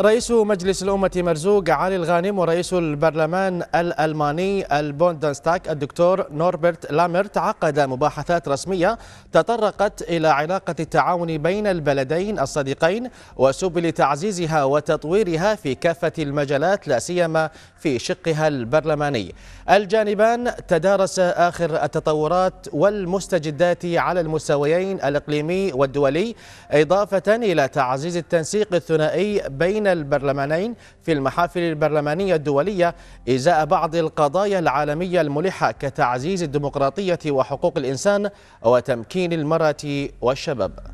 رئيس مجلس الأمة مرزوق علي الغانم ورئيس البرلمان الألماني البوندنستاك الدكتور نوربرت لامرت عقد مباحثات رسمية تطرقت إلى علاقة التعاون بين البلدين الصديقين وسبل تعزيزها وتطويرها في كافة المجالات لا سيما في شقها البرلماني. الجانبان تدارس آخر التطورات والمستجدات على المستويين الإقليمي والدولي إضافة إلى تعزيز التنسيق الثنائي بين بين البرلمانين في المحافل البرلمانية الدولية إزاء بعض القضايا العالمية الملحة كتعزيز الديمقراطية وحقوق الإنسان وتمكين المرأة والشباب